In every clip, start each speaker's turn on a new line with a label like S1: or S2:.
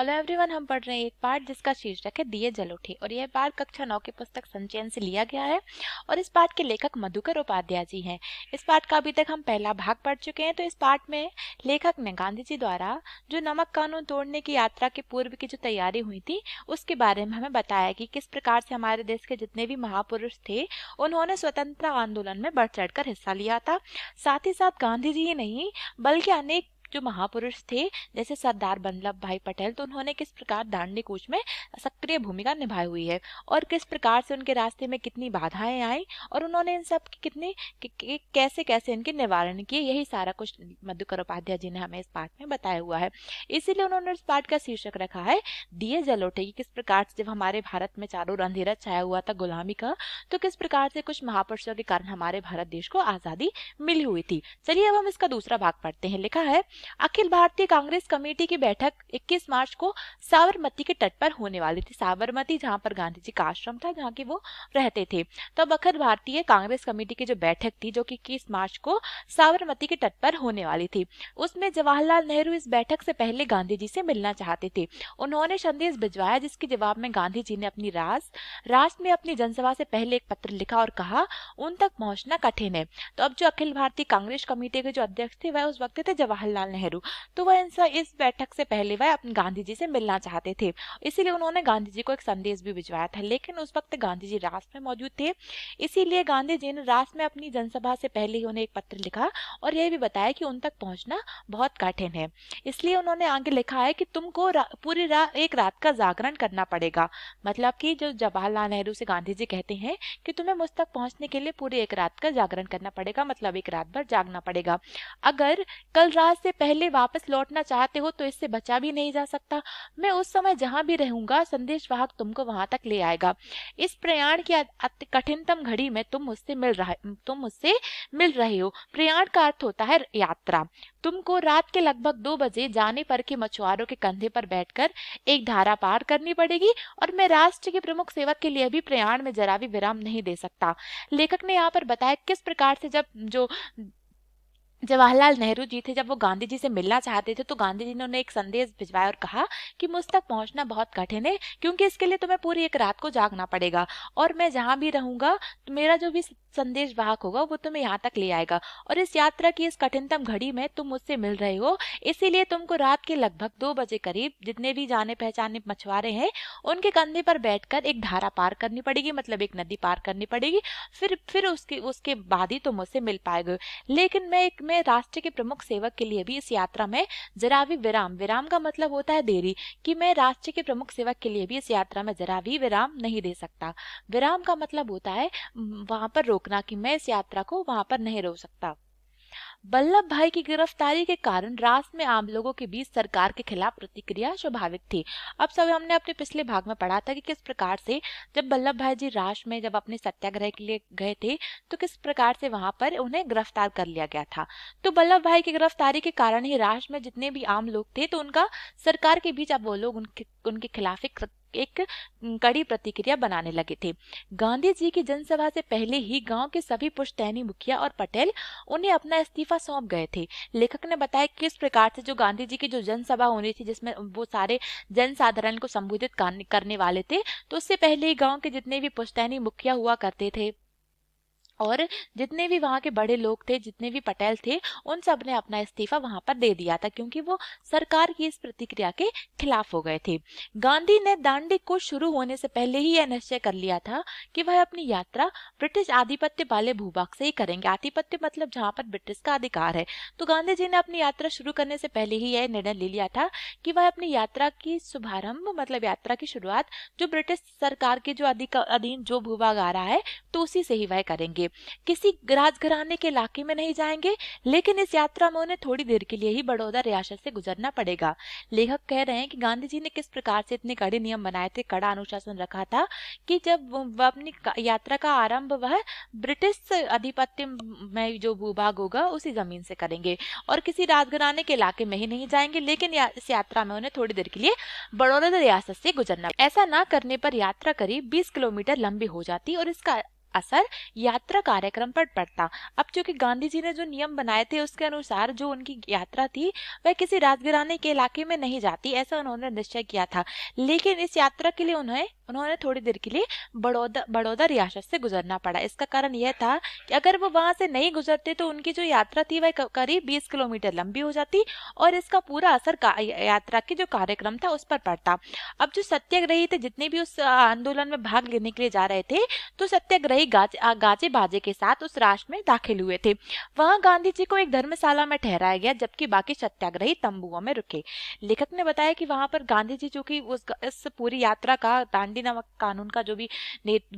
S1: hello everyone हम पढ़ रहे हैं एक पाठ जिसका शीर्षक है दिए जल उठे और यह पाठ कक्षा नौ की पुस्तक संचयन से लिया गया है और इस पाठ के लेखक मधुकर उपाध्याय जी हैं इस पाठ का अभी तक हम पहला भाग पढ़ चुके हैं तो इस पाठ में लेखक ने गांधी जी द्वारा जो नमक कानून तोड़ने की यात्रा के पूर्व की जो तैयारी हुई थी उसके बारे में हमें बताया कि किस प्रकार से हमारे देश के जितने भी महापुरुष थे उन्होंने स्वतंत्रता आंदोलन में बढ़ चढ़ हिस्सा लिया था साथ ही साथ गांधी जी ही नहीं बल्कि अनेक जो महापुरुष थे जैसे सरदार वल्लभ भाई पटेल तो उन्होंने किस प्रकार दांडी कूच में सक्रिय भूमिका निभाई हुई है और किस प्रकार से उनके रास्ते में कितनी बाधाएं आई और उन्होंने इन सब की कितनी कैसे कैसे इनके निवारण किए यही सारा कुछ मधुकर उपाध्याय जी ने हमें इस पाठ में बताया हुआ है इसीलिए उन्होंने इस पाठ का शीर्षक रखा है दिए जलोटे किस प्रकार से जब हमारे भारत में चारों अंधेरा छाया हुआ था गुलामी का तो किस प्रकार से कुछ महापुरुषों के कारण हमारे भारत देश को आजादी मिली हुई थी चलिए अब हम इसका दूसरा भाग पढ़ते हैं लिखा है अखिल भारतीय कांग्रेस कमेटी की बैठक 21 मार्च को साबरमती के तट पर होने वाली थी साबरमती जहां पर गांधी जी का आश्रम था जहां की वो रहते थे तो अब अखिल भारतीय कांग्रेस कमेटी की जो बैठक थी जो कि इक्कीस मार्च को साबरमती के तट पर होने वाली थी उसमें जवाहरलाल नेहरू इस बैठक से पहले गांधी जी से मिलना चाहते थे उन्होंने संदेश भिजवाया जिसके जवाब में गांधी जी ने अपनी राज राष्ट्र में अपनी जनसभा से पहले एक पत्र लिखा और कहा उन तक पहुंचना कठिन है तो अब जो अखिल भारतीय कांग्रेस कमेटी के जो अध्यक्ष थे वह उस वक्त थे जवाहरलाल नेहरू तो वह इस बैठक से पहले वह अपने गांधी जी से मिलना चाहते थे इसीलिए उन्होंने गांधी जी को एक संदेश भी भिजवाया था लेकिन उस वक्त गांधी जी रास में मौजूद थे इसीलिए गांधी जी ने रास में अपनी जनसभा से पहले ही उन्हें एक पत्र लिखा और यह भी बताया कि उन तक पहुंचना बहुत कठिन है इसलिए उन्होंने आगे लिखा है कि तुमको रा, पूरी रा, एक रात का जागरण करना पड़ेगा मतलब कि जो जवाहरलाल नेहरू से गांधी जी कहते हैं कि तुम्हें मुझ तक पहुंचने के लिए पूरी एक रात का जागरण करना पड़ेगा मतलब एक रात भर जागना पड़ेगा अगर कल रात से पहले वापस लौटना चाहते हो तो इससे बचा भी नहीं जा सकता मैं उस समय जहाँ भी रहूंगा संदेश वाहक तुमको वहां तक ले आएगा इस प्रयाण की कठिनतम घड़ी में तुम मुझसे मिल रहा तुम मुझसे मिल रहे हो प्रयाण का अर्थ होता है यात्रा तुमको रात के लगभग दो बजे जाने पर के मछुआरों के कंधे पर बैठकर एक धारा पार करनी पड़ेगी और मैं राष्ट्र के प्रमुख सेवक के लिए भी प्रयाण में जरा भी विराम नहीं दे सकता लेखक ने यहाँ पर बताया किस प्रकार से जब जो जवाहरलाल नेहरू जी थे जब वो गांधी जी से मिलना चाहते थे तो गांधी जी ने उन्हें एक संदेश भिजवाया और कहा कि मुझ तक पहुंचना बहुत कठिन है क्योंकि इसके लिए तुम्हें पूरी एक रात को जागना पड़ेगा और मैं जहां भी रहूंगा तो मेरा जो भी संदेश वाहक होगा वो तुम्हें यहाँ तक ले आएगा और इस यात्रा की इस कठिनतम घड़ी में तुम मुझसे मिल रहे हो इसीलिए तुमको रात के लगभग दो बजे करीब जितने भी जाने पहचाने मछुआरे हैं उनके कंधे पर बैठकर एक धारा पार करनी पड़ेगी मतलब एक नदी पार करनी पड़ेगी फिर फिर उसके उसके बाद ही तुम मुझसे मिल पाएगे लेकिन मैं एक मैं राष्ट्र के प्रमुख सेवक के लिए भी इस यात्रा में जरा भी विराम विराम का मतलब होता है देरी की मैं राष्ट्र के प्रमुख सेवक के लिए भी इस यात्रा में जरा भी विराम नहीं दे सकता विराम का मतलब होता है वहां पर रोक रोकना कि मैं इस यात्रा को वहां पर नहीं रोक सकता बल्लभ भाई की गिरफ्तारी के कारण राष्ट्र में आम लोगों के बीच सरकार के खिलाफ प्रतिक्रिया स्वाभाविक थी अब सब हमने अपने पिछले भाग में पढ़ा था कि किस प्रकार से जब बल्लभ भाई जी राष्ट्र में जब अपने सत्याग्रह के लिए गए थे तो किस प्रकार से वहां पर उन्हें गिरफ्तार कर लिया गया था तो बल्लभ भाई की गिरफ्तारी के कारण ही राष्ट्र में जितने भी आम लोग थे तो उनका सरकार के बीच अब वो लोग उनके उनके खिलाफ एक एक कड़ी प्रतिक्रिया बनाने लगे थे गांधी जी की जनसभा से पहले ही गांव के सभी पुश्तैनी मुखिया और पटेल उन्हें अपना इस्तीफा सौंप गए थे लेखक ने बताया किस प्रकार से जो गांधी जी की जो जनसभा होनी थी जिसमें वो सारे जन साधारण को संबोधित करने वाले थे तो उससे पहले ही गाँव के जितने भी पुश्तैनी मुखिया हुआ करते थे और जितने भी वहाँ के बड़े लोग थे जितने भी पटेल थे उन सब ने अपना इस्तीफा वहाँ पर दे दिया था क्योंकि वो सरकार की इस प्रतिक्रिया के खिलाफ हो गए थे गांधी ने दांडी को शुरू होने से पहले ही यह निश्चय कर लिया था कि वह अपनी यात्रा ब्रिटिश आधिपत्य वाले भूभाग से ही करेंगे आधिपत्य मतलब जहाँ पर ब्रिटिश का अधिकार है तो गांधी जी ने अपनी यात्रा शुरू करने से पहले ही यह निर्णय ले लिया था कि वह अपनी यात्रा की शुभारंभ मतलब यात्रा की शुरुआत जो ब्रिटिश सरकार के जो अधीन जो भूभाग आ रहा है तो उसी से ही वह करेंगे किसी राजघराने के इलाके में नहीं जाएंगे लेकिन इस यात्रा में उन्हें थोड़ी देर के लिए ही बड़ौदा रियासत से गुजरना पड़ेगा लेखक कह रहे हैं कि गांधी जी ने किस प्रकार से इतने कड़े नियम बनाए थे कड़ा अनुशासन रखा था कि जब अपनी यात्रा का आरंभ वह ब्रिटिश अधिपत्य में जो भूभाग होगा उसी जमीन से करेंगे और किसी राजघराने के इलाके में ही नहीं जाएंगे लेकिन या, इस यात्रा में उन्हें थोड़ी देर के लिए बड़ौदा रियासत से गुजरना ऐसा ना करने पर यात्रा करीब 20 किलोमीटर लंबी हो जाती और इसका असर यात्रा कार्यक्रम पर पड़ता अब चूंकि गांधी जी ने जो नियम बनाए थे उसके अनुसार जो उनकी यात्रा थी वह किसी राजघराने के इलाके में नहीं जाती ऐसा उन्होंने निश्चय किया था लेकिन इस यात्रा के लिए उन्हें उन्होंने थोड़ी देर के लिए बड़ौदा बड़ौदा रियासत से गुजरना पड़ा इसका कारण यह था कि अगर वो वहां से नहीं गुजरते तो उनकी जो यात्रा थी वह करीब बीस किलोमीटर लंबी हो जाती और इसका पूरा असर यात्रा के जो कार्यक्रम था उस पर पड़ता अब जो सत्याग्रही थे जितने भी उस आंदोलन में भाग लेने के लिए जा रहे थे तो सत्याग्रही कई गाजे गाजे बाजे के साथ उस राष्ट्र में दाखिल हुए थे वहां गांधी जी को एक धर्मशाला में ठहराया गया जबकि बाकी सत्याग्रही तंबुओं में रुके लेखक ने बताया कि वहां पर गांधी जी जो कि उस इस पूरी यात्रा का दांडी नामक कानून का जो भी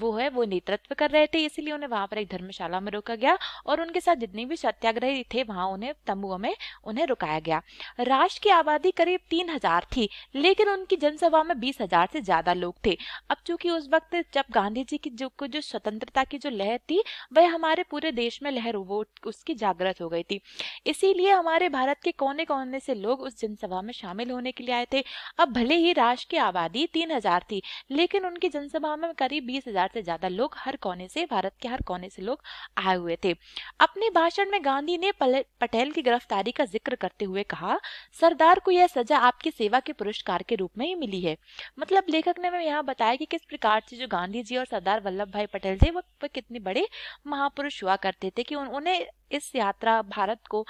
S1: वो है वो नेतृत्व कर रहे थे इसीलिए उन्हें वहां पर एक धर्मशाला में रोका गया और उनके साथ जितने भी सत्याग्रही थे वहां उन्हें तंबुओं में उन्हें रुकाया गया राष्ट्र की आबादी करीब तीन थी लेकिन उनकी जनसभा में बीस से ज्यादा लोग थे अब चूंकि उस वक्त जब गांधी जी की जो जो स्वतंत्र स्वतंत्रता की जो लहर थी वह हमारे पूरे देश में लहर वो उसकी जागृत हो गई थी इसीलिए हमारे भारत के कोने कोने से लोग उस जनसभा में शामिल होने के लिए आए थे अब भले ही राष्ट्र की आबादी तीन हजार थी लेकिन उनकी जनसभा में करीब बीस हजार से ज्यादा लोग हर कोने से भारत के हर कोने से लोग आए हुए थे अपने भाषण में गांधी ने पटेल की गिरफ्तारी का जिक्र करते हुए कहा सरदार को यह सजा आपकी सेवा के पुरस्कार के रूप में ही मिली है मतलब लेखक ने हमें यहाँ बताया कि किस प्रकार से जो गांधी जी और सरदार वल्लभ भाई पटेल थे वो कितने बड़े महापुरुष हुआ करते थे कि उन्हें इस यात्रा भारत को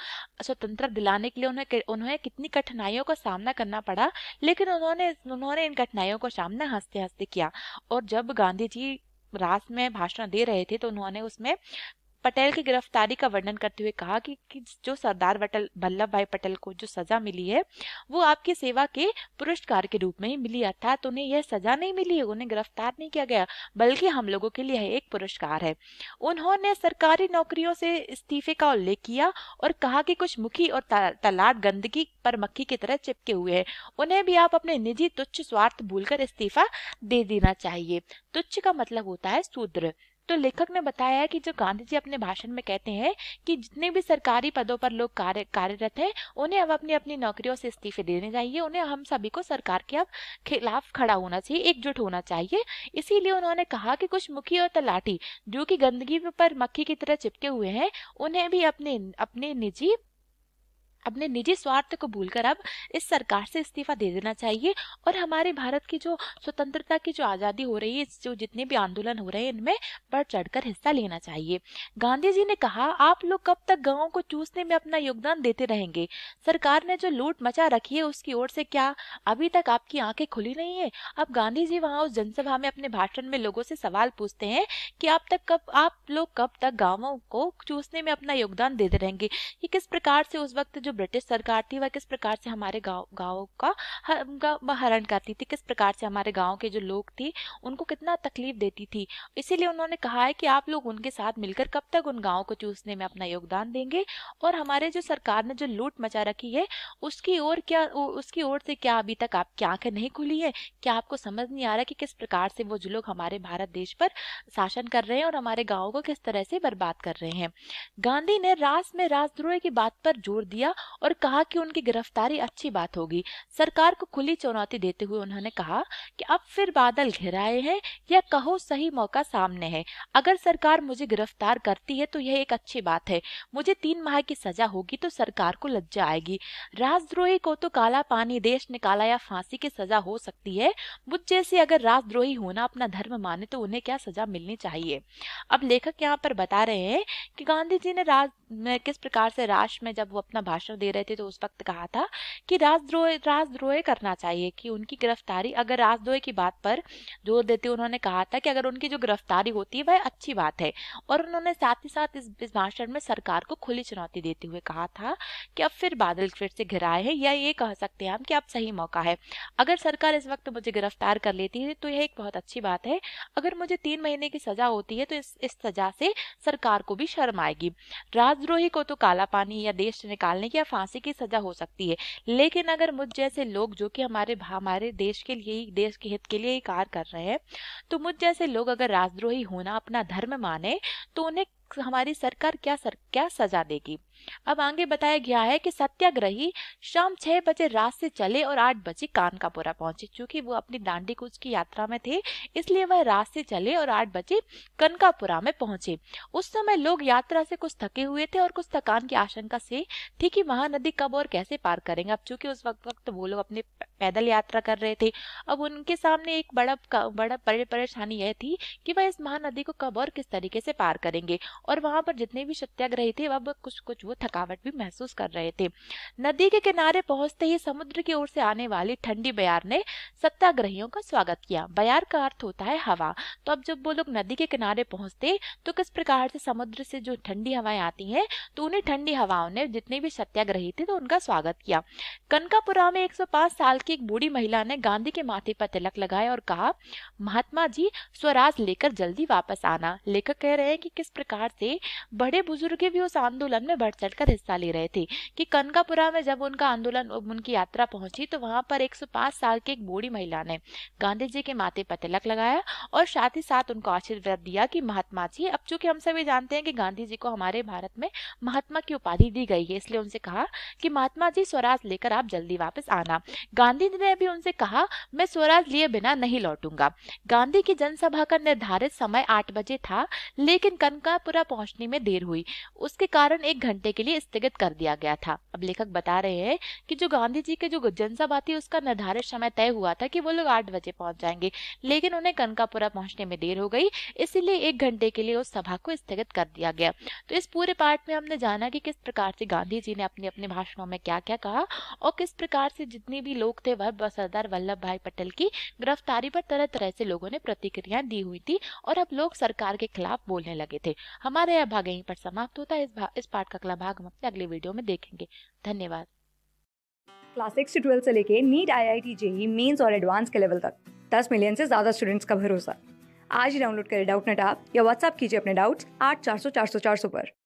S1: स्वतंत्रता दिलाने के लिए उन्हें उन्हें कितनी कठिनाइयों का सामना करना पड़ा लेकिन उन्होंने उन्होंने इन कठिनाइयों का सामना हंसते हंसते किया और जब गांधी जी रात में भाषण दे रहे थे तो उन्होंने उसमें पटेल की गिरफ्तारी का वर्णन करते हुए कहा कि, कि जो सरदार वटल वल्लभ भाई पटेल को जो सजा मिली है वो आपकी सेवा के पुरस्कार के रूप में ही मिली अर्थात उन्हें यह सजा नहीं मिली उन्हें गिरफ्तार नहीं किया गया बल्कि हम लोगों के लिए एक पुरस्कार है उन्होंने सरकारी नौकरियों से इस्तीफे का उल्लेख किया और कहा कि कुछ मुखी और तलाट गंदगी पर मक्खी की तरह चिपके हुए हैं उन्हें भी आप अपने निजी तुच्छ स्वार्थ भूलकर इस्तीफा दे देना चाहिए तुच्छ का मतलब होता है सूद्र तो लेखक ने बताया है कि जो गांधी जी अपने भाषण में कहते हैं कि जितने भी सरकारी पदों पर लोग कार्य कार्यरत हैं उन्हें अब अपनी अपनी नौकरियों से इस्तीफे देने चाहिए उन्हें हम सभी को सरकार के अब खिलाफ खड़ा होना चाहिए एकजुट होना चाहिए इसीलिए उन्होंने कहा कि कुछ मुखी और तलाटी जो कि गंदगी पर मक्खी की तरह चिपके हुए हैं उन्हें भी अपने अपने निजी अपने निजी स्वार्थ को भूलकर अब इस सरकार से इस्तीफा दे देना चाहिए और हमारे भारत की जो स्वतंत्रता की जो आज़ादी हो रही है जो जितने भी आंदोलन हो रहे हैं इनमें बढ़ चढ़कर हिस्सा लेना चाहिए गांधी जी ने कहा आप लोग कब तक गाँव को चूसने में अपना योगदान देते रहेंगे सरकार ने जो लूट मचा रखी है उसकी ओर से क्या अभी तक आपकी आंखें खुली नहीं है अब गांधी जी वहाँ उस जनसभा में अपने भाषण में लोगों से सवाल पूछते हैं कि आप तक कब आप लोग कब तक गाँवों को चूसने में अपना योगदान देते रहेंगे ये किस प्रकार से उस वक्त जो ब्रिटिश सरकार थी वह किस प्रकार से हमारे गाँव गाँव का हरण करती थी किस प्रकार से हमारे गाँव के जो लोग थे उनको कितना तकलीफ देती थी इसीलिए उन्होंने कहा है कि आप लोग उनके साथ मिलकर कब तक उन गाँव को चूसने में अपना योगदान देंगे और हमारे जो सरकार ने जो लूट मचा रखी है उसकी ओर क्या उसकी ओर से क्या अभी तक आपकी आंखें नहीं खुली है क्या आपको समझ नहीं आ रहा कि किस प्रकार से वो जो लोग हमारे भारत देश पर शासन कर रहे हैं और हमारे गाँव को किस तरह से बर्बाद कर रहे हैं गांधी ने रास में राजद्रोह की बात पर जोर दिया और कहा कि उनकी गिरफ्तारी अच्छी बात होगी सरकार को खुली चुनौती देते हुए उन्होंने कहा कि अब फिर बादल घिराए हैं या कहो सही मौका सामने है अगर सरकार मुझे गिरफ्तार करती है तो यह एक अच्छी बात है मुझे तीन माह की सजा होगी तो सरकार को लज्जा आएगी राजद्रोही को तो काला पानी देश निकाला या फांसी की सजा हो सकती है मुझ जैसे अगर राजद्रोही होना अपना धर्म माने तो उन्हें क्या सजा मिलनी चाहिए अब लेखक यहाँ पर बता रहे हैं कि गांधी जी ने राज मैं किस प्रकार से राष्ट्र में जब वो अपना भाषण दे रहे थे तो उस वक्त कहा था कि राजद्रोह राजद्रोह करना चाहिए कि उनकी गिरफ्तारी अगर राजद्रोह की बात पर जोर देते उन्होंने कहा था कि अगर उनकी जो गिरफ्तारी होती है वह अच्छी बात है और उन्होंने साथ ही साथ इस भाषण में सरकार को खुली चुनौती देते हुए कहा था कि अब फिर बादल फिर से घिराए हैं या ये कह सकते हैं हम कि अब सही मौका है अगर सरकार इस वक्त मुझे गिरफ्तार कर लेती है तो यह एक बहुत अच्छी बात है अगर मुझे तीन महीने की सजा होती है तो इस सजा से सरकार को भी शर्म आएगी राज राजद्रोही को तो काला पानी या देश से निकालने या फांसी की सजा हो सकती है लेकिन अगर मुझ जैसे लोग जो कि हमारे हमारे देश के लिए ही देश के हित के लिए ही कार्य कर रहे हैं तो मुझ जैसे लोग अगर राजद्रोही होना अपना धर्म माने तो उन्हें हमारी सरकार क्या सर क्या सजा देगी अब आगे बताया गया है कि सत्याग्रही शाम छह बजे रात से चले और आठ बजे कानकापुरा पहुंचे क्योंकि वो अपनी दांडी कूच की यात्रा में थे इसलिए वह रात से चले और आठ बजे कनकापुरा में पहुंचे उस समय लोग यात्रा से कुछ थके हुए थे और कुछ थकान की आशंका से थी कि महानदी कब और कैसे पार करेंगे अब चूंकि उस वक्त वक्त वो लोग अपने पैदल यात्रा कर रहे थे अब उनके सामने एक बड़ा बड़ा परेशानी यह थी कि वह इस महानदी को कब और किस तरीके से पार करेंगे और वहां पर जितने भी सत्याग्रही थे अब कुछ कुछ वो थकावट भी महसूस कर रहे थे नदी के किनारे पहुंचते ही समुद्र की ओर से आने वाली ठंडी बयार ने सत्याग्रहियों का स्वागत किया बयार का अर्थ होता है हवा तो अब जब वो लोग नदी के किनारे पहुंचते तो किस प्रकार से समुद्र से जो ठंडी हवाएं आती हैं तो उन्हें ठंडी हवाओं ने जितने भी सत्याग्रही थे तो उनका स्वागत किया कनकापुरा में एक साल की एक बूढ़ी महिला ने गांधी के माथे पर तिलक लगाया और कहा महात्मा जी स्वराज लेकर जल्दी वापस आना लेखक कह रहे हैं कि किस प्रकार से बड़े बुजुर्ग भी उस आंदोलन में बढ़ चढ़कर हिस्सा ले रहे थे कि कनकापुरा में जब उनका आंदोलन उनकी यात्रा पहुंची तो वहां पर एक साल की एक बूढ़ी महिला ने गांधी जी के माथे पर तिलक लगाया और साथ ही साथ उनको आशीर्वाद दिया कि महात्मा जी अब चूंकि हम सभी जानते हैं कि गांधी जी को हमारे भारत में महात्मा की उपाधि दी गई है इसलिए उनसे कहा कि महात्मा जी स्वराज लेकर आप जल्दी वापस आना गांधी गांधी ने भी उनसे कहा मैं स्वराज लिए बिना नहीं लौटूंगा गांधी की जनसभा का निर्धारित समय आठ बजे था लेकिन कनकापुरा पहुंचने में देर हुई उसके कारण एक घंटे के लिए स्थगित कर दिया गया था अब लेखक बता रहे हैं कि जो गांधी जी के जो जनसभा थी उसका निर्धारित समय तय हुआ था कि वो लोग आठ बजे पहुंच जाएंगे लेकिन उन्हें कनकापुरा पहुंचने में देर हो गई इसीलिए एक घंटे के लिए उस सभा को स्थगित कर दिया गया तो इस पूरे पार्ट में हमने जाना कि किस प्रकार से गांधी जी ने अपने अपने भाषणों में क्या क्या कहा और किस प्रकार से जितने भी लोग चौथे वर्ष सरदार वल्लभ भाई पटेल की गिरफ्तारी पर तरह तरह से लोगों ने प्रतिक्रिया दी हुई थी और अब लोग सरकार के खिलाफ बोलने लगे थे हमारा यह भाग यहीं पर समाप्त होता है इस, इस पाठ का अगला भाग हम अपने अगले वीडियो में देखेंगे धन्यवाद क्लास सिक्स से ट्वेल्थ से लेके NEET I I T JEE mains और एडवांस के लेवल तक दस मिलियन से ज्यादा स्टूडेंट्स का भरोसा आज ही डाउनलोड करें डाउट नेट आप या व्हाट्सअप कीजिए अपने डाउट्स आठ चार सौ चार सौ चार सौ पर